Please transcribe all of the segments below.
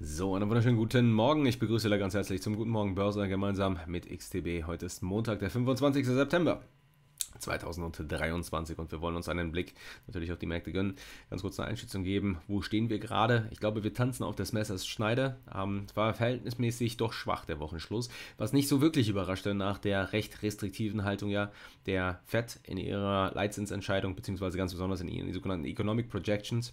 So, einen wunderschönen guten Morgen. Ich begrüße alle ganz herzlich zum Guten Morgen Börse gemeinsam mit XTB. Heute ist Montag, der 25. September. 2023 und wir wollen uns einen Blick natürlich auf die Märkte gönnen. Ganz kurz eine Einschätzung geben, wo stehen wir gerade? Ich glaube, wir tanzen auf das Messers Schneide. Ähm, war verhältnismäßig doch schwach der Wochenschluss, was nicht so wirklich überraschte nach der recht restriktiven Haltung ja der Fed in ihrer Leitzinsentscheidung beziehungsweise ganz besonders in ihren sogenannten Economic Projections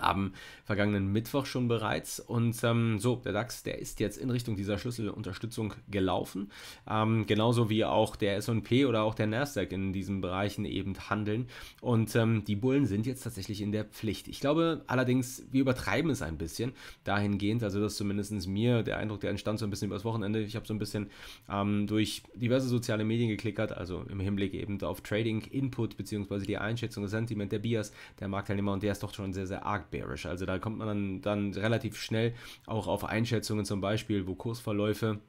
am vergangenen Mittwoch schon bereits. Und ähm, so, der DAX, der ist jetzt in Richtung dieser Schlüsselunterstützung gelaufen. Ähm, genauso wie auch der SP oder auch der NASDAQ in diesen Bereichen eben handeln. Und ähm, die Bullen sind jetzt tatsächlich in der Pflicht. Ich glaube allerdings, wir übertreiben es ein bisschen dahingehend. Also, dass ist zumindest mir der Eindruck, der entstand so ein bisschen übers Wochenende. Ich habe so ein bisschen ähm, durch diverse soziale Medien geklickert, also im Hinblick eben auf Trading Input beziehungsweise die Einschätzung, das Sentiment der Bias der Marktteilnehmer. Und der ist doch schon sehr, sehr arg stark bearish. Also da kommt man dann, dann relativ schnell auch auf Einschätzungen zum Beispiel, wo Kursverläufe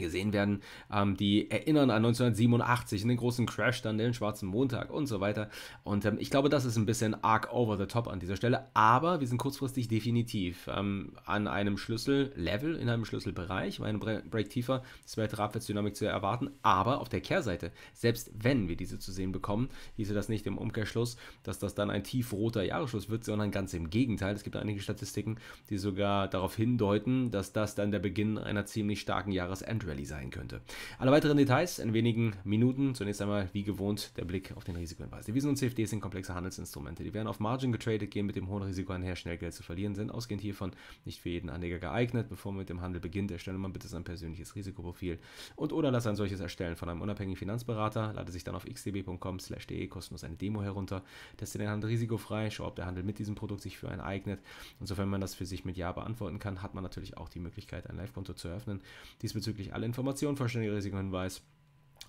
gesehen werden, ähm, die erinnern an 1987 in den großen Crash, dann den schwarzen Montag und so weiter. Und ähm, ich glaube, das ist ein bisschen arg over the top an dieser Stelle, aber wir sind kurzfristig definitiv ähm, an einem Schlüssel-Level, in einem Schlüsselbereich, bei einem Break tiefer, ist weitere Abwärtsdynamik zu erwarten, aber auf der Kehrseite, selbst wenn wir diese zu sehen bekommen, hieße das nicht im Umkehrschluss, dass das dann ein tiefroter Jahresschluss wird, sondern ganz im Gegenteil. Es gibt einige Statistiken, die sogar darauf hindeuten, dass das dann der Beginn einer ziemlich starken Jahresendrücke Rallye sein könnte. Alle weiteren Details in wenigen Minuten. Zunächst einmal, wie gewohnt, der Blick auf den Risikohinweis. Devisen und CFDs sind komplexe Handelsinstrumente. Die werden auf Margin getradet, gehen mit dem hohen Risiko einher, schnell Geld zu verlieren, sind ausgehend hiervon nicht für jeden Anleger geeignet. Bevor man mit dem Handel beginnt, erstelle man bitte sein persönliches Risikoprofil und oder lasse ein solches erstellen von einem unabhängigen Finanzberater. Lade sich dann auf xdb.com/de kostenlos eine Demo herunter, teste den Handel risikofrei, schau, ob der Handel mit diesem Produkt sich für einen eignet. Und sofern man das für sich mit Ja beantworten kann, hat man natürlich auch die Möglichkeit, ein Live-Konto zu eröffnen. Diesbezüglich alle alle Informationen, vollständige Risikohinweis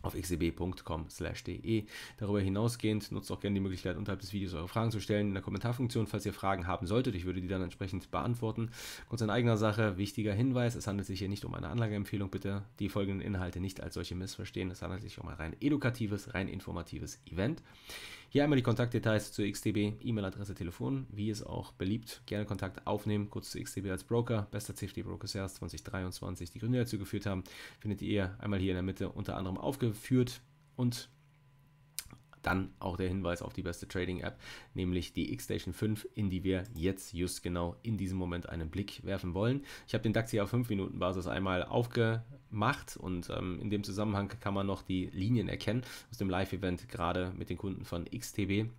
auf xcb.com/de. Darüber hinausgehend nutzt auch gerne die Möglichkeit, unterhalb des Videos eure Fragen zu stellen in der Kommentarfunktion, falls ihr Fragen haben solltet. Ich würde die dann entsprechend beantworten. Kurz in eigener Sache, wichtiger Hinweis: Es handelt sich hier nicht um eine Anlageempfehlung. Bitte die folgenden Inhalte nicht als solche missverstehen. Es handelt sich um ein rein edukatives, rein informatives Event. Hier einmal die Kontaktdetails zu XTB, E-Mail-Adresse, Telefon, wie es auch beliebt. Gerne Kontakt aufnehmen, kurz zu XTB als Broker, bester CFD-Broker des Jahres 2023, die Gründe dazu geführt haben, findet ihr einmal hier in der Mitte unter anderem aufgeführt und dann auch der Hinweis auf die beste Trading-App, nämlich die X-Station 5, in die wir jetzt just genau in diesem Moment einen Blick werfen wollen. Ich habe den DAX hier auf 5-Minuten-Basis einmal aufgemacht und ähm, in dem Zusammenhang kann man noch die Linien erkennen aus dem Live-Event gerade mit den Kunden von XTB.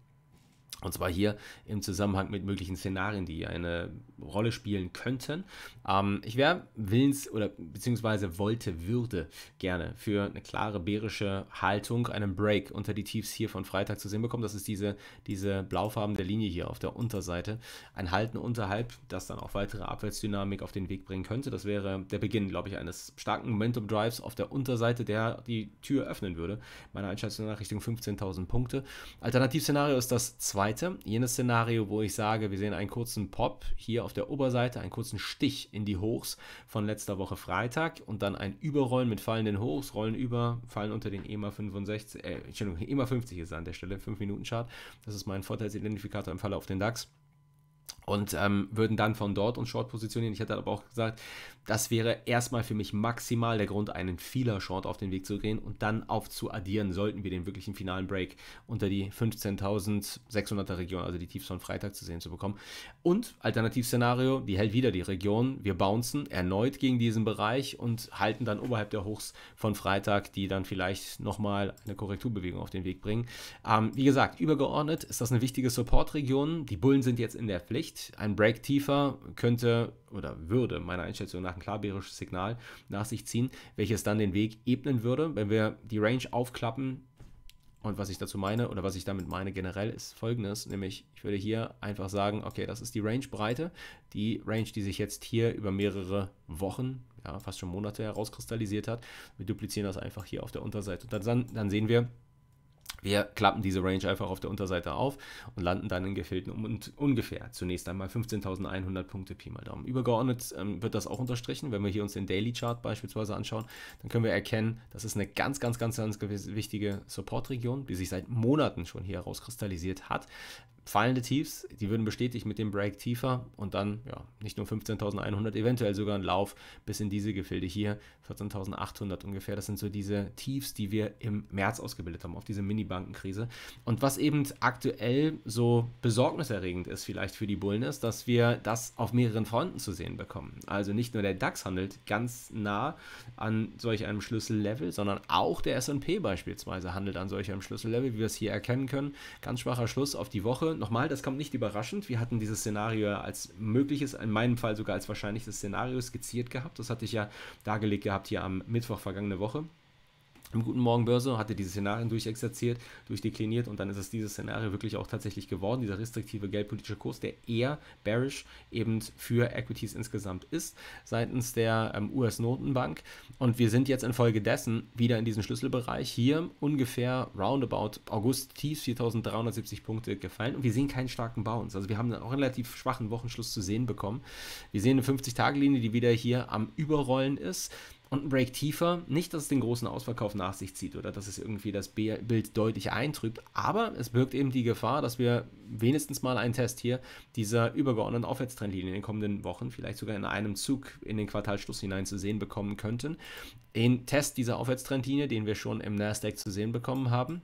Und zwar hier im Zusammenhang mit möglichen Szenarien, die eine Rolle spielen könnten. Ähm, ich wäre willens oder beziehungsweise wollte, würde gerne für eine klare bärische Haltung einen Break unter die Tiefs hier von Freitag zu sehen bekommen. Das ist diese, diese blaufarbene Linie hier auf der Unterseite. Ein Halten unterhalb, das dann auch weitere Abwärtsdynamik auf den Weg bringen könnte. Das wäre der Beginn, glaube ich, eines starken Momentum Drives auf der Unterseite, der die Tür öffnen würde. Meiner Einschätzung nach Richtung 15.000 Punkte. Alternativszenario ist das 2. Seite jenes Szenario, wo ich sage, wir sehen einen kurzen Pop hier auf der Oberseite, einen kurzen Stich in die Hochs von letzter Woche Freitag und dann ein Überrollen mit fallenden Hochs, rollen über, fallen unter den EMA 65, äh, Entschuldigung, EMA 50 ist an der Stelle, 5 Minuten Chart. Das ist mein Vorteilsidentifikator im Falle auf den DAX und ähm, würden dann von dort uns Short positionieren. Ich hatte aber auch gesagt, das wäre erstmal für mich maximal der Grund, einen Vieler Short auf den Weg zu gehen und dann auf zu addieren, sollten wir den wirklichen finalen Break unter die 15.600er Region, also die Tiefs von Freitag zu sehen zu bekommen. Und Alternativszenario, die hält wieder die Region, wir bouncen erneut gegen diesen Bereich und halten dann oberhalb der Hochs von Freitag, die dann vielleicht nochmal eine Korrekturbewegung auf den Weg bringen. Ähm, wie gesagt, übergeordnet ist das eine wichtige Supportregion. Die Bullen sind jetzt in der Pflicht nicht. Ein Break tiefer könnte oder würde meiner Einschätzung nach ein klar bärisches Signal nach sich ziehen, welches dann den Weg ebnen würde. Wenn wir die Range aufklappen, und was ich dazu meine oder was ich damit meine generell ist folgendes, nämlich ich würde hier einfach sagen, okay, das ist die Range-Breite, die Range, die sich jetzt hier über mehrere Wochen, ja, fast schon Monate herauskristallisiert hat. Wir duplizieren das einfach hier auf der Unterseite. Und dann, dann sehen wir, wir klappen diese Range einfach auf der Unterseite auf und landen dann in Gefilden um ungefähr zunächst einmal 15.100 Punkte Pi mal Daumen. Übergeordnet ähm, wird das auch unterstrichen. Wenn wir hier uns den Daily Chart beispielsweise anschauen, dann können wir erkennen, das ist eine ganz, ganz, ganz, ganz wichtige Support-Region, die sich seit Monaten schon hier herauskristallisiert hat fallende Tiefs, die würden bestätigt mit dem Break tiefer und dann ja, nicht nur 15.100, eventuell sogar ein Lauf bis in diese Gefilde hier, 14.800 ungefähr. Das sind so diese Tiefs, die wir im März ausgebildet haben, auf diese Mini-Bankenkrise. Und was eben aktuell so besorgniserregend ist vielleicht für die Bullen ist, dass wir das auf mehreren Fronten zu sehen bekommen. Also nicht nur der DAX handelt ganz nah an solch einem Schlüssellevel, sondern auch der S&P beispielsweise handelt an solch einem Schlüssellevel, wie wir es hier erkennen können. Ganz schwacher Schluss auf die Woche nochmal, das kommt nicht überraschend. Wir hatten dieses Szenario als mögliches, in meinem Fall sogar als wahrscheinliches Szenario skizziert gehabt. Das hatte ich ja dargelegt gehabt hier am Mittwoch vergangene Woche im Guten Morgen Börse, hatte diese Szenarien durchexerziert, durchdekliniert und dann ist es dieses Szenario wirklich auch tatsächlich geworden, dieser restriktive geldpolitische Kurs, der eher bearish eben für Equities insgesamt ist, seitens der ähm, US-Notenbank. Und wir sind jetzt infolgedessen wieder in diesem Schlüsselbereich hier ungefähr roundabout August tief 4370 Punkte gefallen und wir sehen keinen starken Bounce. Also wir haben dann einen relativ schwachen Wochenschluss zu sehen bekommen. Wir sehen eine 50-Tage-Linie, die wieder hier am Überrollen ist und ein Break tiefer. Nicht, dass es den großen Ausverkauf nach sich zieht oder dass es irgendwie das Bild deutlich eintrübt, aber es birgt eben die Gefahr, dass wir wenigstens mal einen Test hier dieser übergeordneten Aufwärtstrendlinie in den kommenden Wochen, vielleicht sogar in einem Zug in den Quartalschluss hinein zu sehen bekommen könnten. Den Test dieser Aufwärtstrendlinie, den wir schon im Nasdaq zu sehen bekommen haben,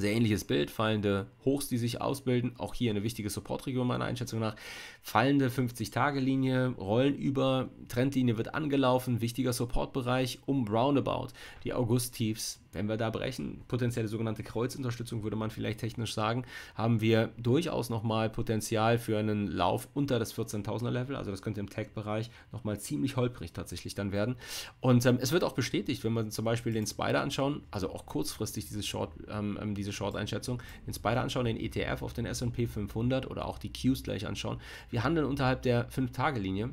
sehr ähnliches Bild, fallende Hochs, die sich ausbilden, auch hier eine wichtige Supportregion meiner Einschätzung nach. Fallende 50-Tage-Linie, Rollen über, Trendlinie wird angelaufen, wichtiger Supportbereich um Roundabout, die August-Tiefs, wenn wir da brechen, potenzielle sogenannte Kreuzunterstützung würde man vielleicht technisch sagen, haben wir durchaus nochmal Potenzial für einen Lauf unter das 14.000er Level. Also das könnte im Tag-Bereich nochmal ziemlich holprig tatsächlich dann werden. Und ähm, es wird auch bestätigt, wenn wir zum Beispiel den Spider anschauen, also auch kurzfristig diese Short, ähm, ähm diese Short-Einschätzung, den Spider anschauen, den ETF auf den S&P 500 oder auch die Qs gleich anschauen. Wir handeln unterhalb der 5-Tage-Linie.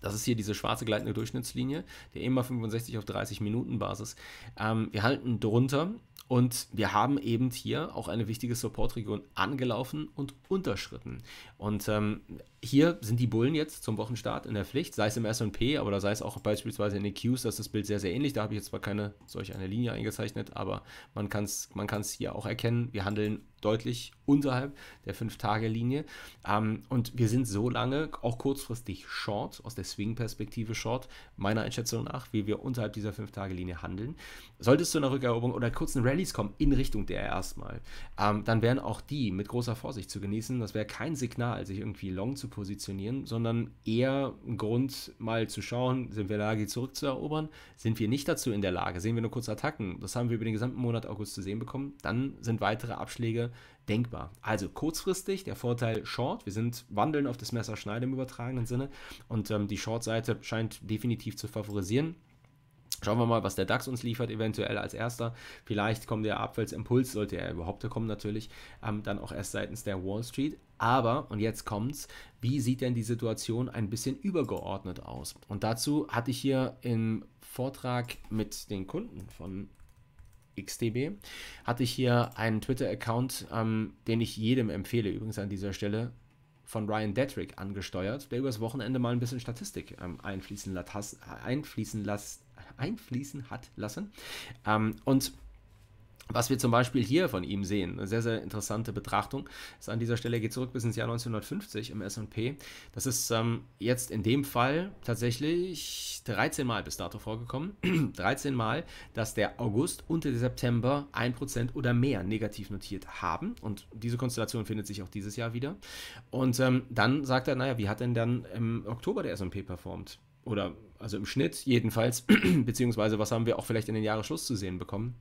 Das ist hier diese schwarze gleitende Durchschnittslinie, der EMA 65 auf 30 Minuten Basis. Ähm, wir halten drunter und wir haben eben hier auch eine wichtige Supportregion angelaufen und unterschritten. Und ähm, hier sind die Bullen jetzt zum Wochenstart in der Pflicht, sei es im SP, aber da sei es auch beispielsweise in den Qs, das ist das Bild sehr, sehr ähnlich. Da habe ich jetzt zwar keine solch eine Linie eingezeichnet, aber man kann es man kann's hier auch erkennen. Wir handeln deutlich unterhalb der 5-Tage-Linie. Ähm, und wir sind so lange, auch kurzfristig short, aus der Swing-Perspektive short, meiner Einschätzung nach, wie wir unterhalb dieser 5-Tage-Linie handeln. Sollte es zu einer Rückeroberung oder kurzen Rallies kommen in Richtung der erstmal, ähm, dann wären auch die mit großer Vorsicht zu genießen. Das wäre kein Signal, sich irgendwie long zu positionieren, sondern eher ein Grund, mal zu schauen, sind wir in der Lage, die zurückzuerobern? Sind wir nicht dazu in der Lage? Sehen wir nur kurze Attacken? Das haben wir über den gesamten Monat August zu sehen bekommen. Dann sind weitere Abschläge denkbar. Also kurzfristig der Vorteil Short. Wir sind wandeln auf das Messer Schneide im übertragenen Sinne und ähm, die Short-Seite scheint definitiv zu favorisieren. Schauen wir mal, was der DAX uns liefert, eventuell als erster. Vielleicht kommt der Abwärtsimpuls, sollte er überhaupt kommen natürlich, ähm, dann auch erst seitens der Wall Street. Aber, und jetzt kommt's, wie sieht denn die Situation ein bisschen übergeordnet aus? Und dazu hatte ich hier im Vortrag mit den Kunden von XDB, hatte ich hier einen Twitter-Account, ähm, den ich jedem empfehle, übrigens an dieser Stelle, von Ryan Detrick angesteuert, der übers Wochenende mal ein bisschen Statistik ähm, einfließen, einfließen, las, einfließen hat lassen. Ähm, und was wir zum Beispiel hier von ihm sehen, eine sehr, sehr interessante Betrachtung, ist an dieser Stelle, geht zurück bis ins Jahr 1950 im SP. Das ist ähm, jetzt in dem Fall tatsächlich 13 Mal bis dato vorgekommen. 13 Mal, dass der August und der September 1% oder mehr negativ notiert haben. Und diese Konstellation findet sich auch dieses Jahr wieder. Und ähm, dann sagt er, naja, wie hat denn dann im Oktober der SP performt? Oder also im Schnitt jedenfalls, beziehungsweise was haben wir auch vielleicht in den Jahresschluss zu sehen bekommen?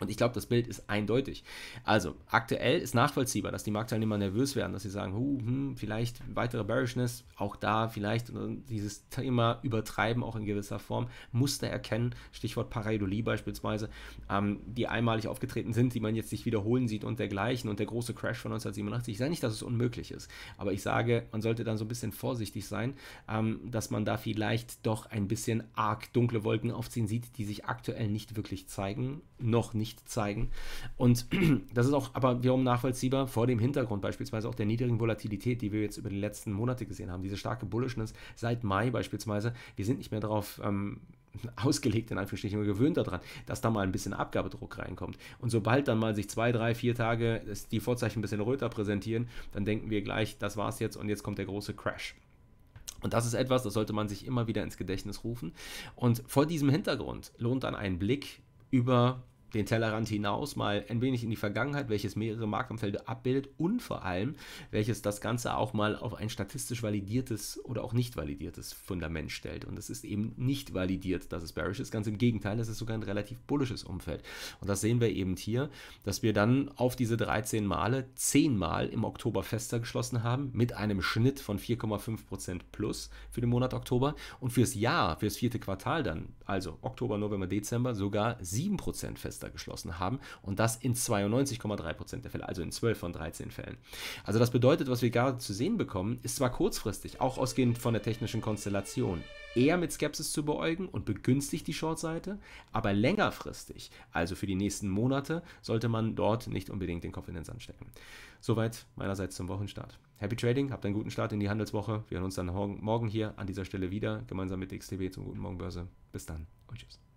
Und ich glaube, das Bild ist eindeutig. Also, aktuell ist nachvollziehbar, dass die Marktteilnehmer nervös werden, dass sie sagen, huh, hm, vielleicht weitere Bearishness, auch da vielleicht dieses Thema übertreiben, auch in gewisser Form, Muster erkennen, Stichwort Pareidolie beispielsweise, ähm, die einmalig aufgetreten sind, die man jetzt sich wiederholen sieht und dergleichen und der große Crash von 1987. Ich sage nicht, dass es unmöglich ist, aber ich sage, man sollte dann so ein bisschen vorsichtig sein, ähm, dass man da vielleicht doch ein bisschen arg dunkle Wolken aufziehen sieht, die sich aktuell nicht wirklich zeigen, noch nicht nicht zeigen. Und das ist auch aber wiederum nachvollziehbar vor dem Hintergrund beispielsweise auch der niedrigen Volatilität, die wir jetzt über die letzten Monate gesehen haben. Diese starke Bullishness seit Mai beispielsweise. Wir sind nicht mehr darauf ähm, ausgelegt, in Anführungsstrichen, gewöhnt daran, dass da mal ein bisschen Abgabedruck reinkommt. Und sobald dann mal sich zwei, drei, vier Tage die Vorzeichen ein bisschen röter präsentieren, dann denken wir gleich, das war's jetzt und jetzt kommt der große Crash. Und das ist etwas, das sollte man sich immer wieder ins Gedächtnis rufen. Und vor diesem Hintergrund lohnt dann ein Blick über den Tellerrand hinaus mal ein wenig in die Vergangenheit, welches mehrere Markenfelder abbildet und vor allem, welches das Ganze auch mal auf ein statistisch validiertes oder auch nicht validiertes Fundament stellt. Und es ist eben nicht validiert, dass es bearish ist. Ganz im Gegenteil, das ist sogar ein relativ bullisches Umfeld. Und das sehen wir eben hier, dass wir dann auf diese 13 Male 10 Mal im Oktober fester geschlossen haben mit einem Schnitt von 4,5% plus für den Monat Oktober und fürs Jahr, fürs vierte Quartal dann, also Oktober, November, Dezember sogar 7% fester. Fenster geschlossen haben und das in 92,3% der Fälle, also in 12 von 13 Fällen. Also das bedeutet, was wir gerade zu sehen bekommen, ist zwar kurzfristig, auch ausgehend von der technischen Konstellation, eher mit Skepsis zu beäugen und begünstigt die Shortseite, aber längerfristig, also für die nächsten Monate, sollte man dort nicht unbedingt den Kopf in den Sand stecken. Soweit meinerseits zum Wochenstart. Happy Trading, habt einen guten Start in die Handelswoche. Wir hören uns dann morgen hier an dieser Stelle wieder, gemeinsam mit XTB zum Guten Morgen Börse. Bis dann und tschüss.